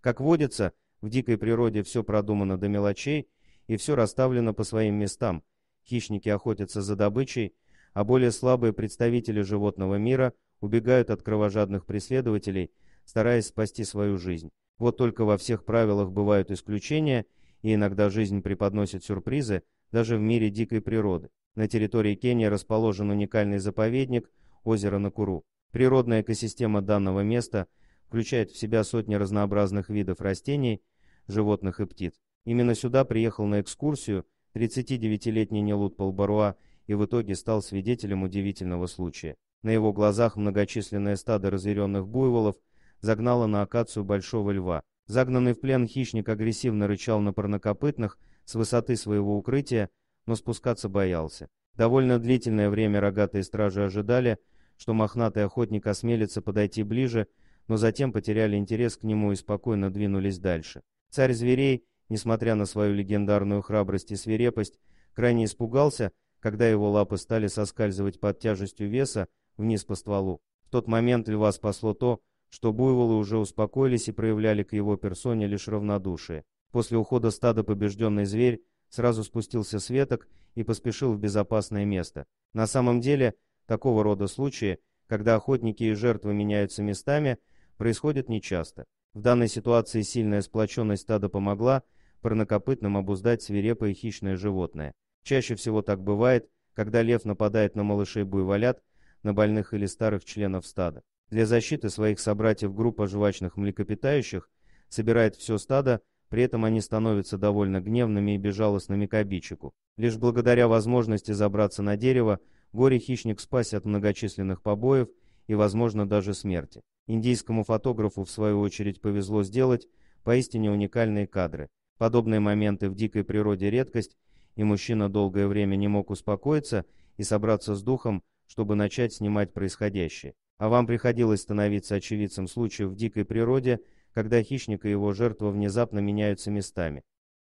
Как водится, в дикой природе все продумано до мелочей и все расставлено по своим местам. Хищники охотятся за добычей, а более слабые представители животного мира убегают от кровожадных преследователей, стараясь спасти свою жизнь. Вот только во всех правилах бывают исключения, и иногда жизнь преподносит сюрпризы даже в мире дикой природы. На территории Кении расположен уникальный заповедник – озеро Накуру. Природная экосистема данного места – включает в себя сотни разнообразных видов растений, животных и птиц. Именно сюда приехал на экскурсию 39-летний Нелут Полбаруа и в итоге стал свидетелем удивительного случая. На его глазах многочисленное стадо разъяренных буйволов загнало на акацию большого льва. Загнанный в плен хищник агрессивно рычал на парнокопытных с высоты своего укрытия, но спускаться боялся. Довольно длительное время рогатые стражи ожидали, что мохнатый охотник осмелится подойти ближе но затем потеряли интерес к нему и спокойно двинулись дальше. Царь зверей, несмотря на свою легендарную храбрость и свирепость, крайне испугался, когда его лапы стали соскальзывать под тяжестью веса вниз по стволу. В тот момент льва спасло то, что буйволы уже успокоились и проявляли к его персоне лишь равнодушие. После ухода стада побежденный зверь сразу спустился с веток и поспешил в безопасное место. На самом деле, такого рода случаи, когда охотники и жертвы меняются местами, происходят нечасто. В данной ситуации сильная сплоченность стада помогла парнокопытным обуздать свирепое хищное животное. Чаще всего так бывает, когда лев нападает на малышей буйволят, на больных или старых членов стада. Для защиты своих собратьев группа жвачных млекопитающих собирает все стадо, при этом они становятся довольно гневными и безжалостными к обидчику. Лишь благодаря возможности забраться на дерево, горе-хищник спасся от многочисленных побоев и, возможно, даже смерти. Индийскому фотографу, в свою очередь, повезло сделать поистине уникальные кадры. Подобные моменты в дикой природе редкость, и мужчина долгое время не мог успокоиться и собраться с духом, чтобы начать снимать происходящее. А вам приходилось становиться очевидцем случаев в дикой природе, когда хищник и его жертва внезапно меняются местами.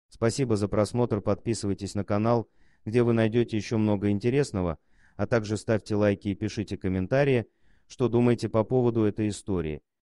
Спасибо за просмотр, подписывайтесь на канал, где вы найдете еще много интересного, а также ставьте лайки и пишите комментарии, что думаете по поводу этой истории.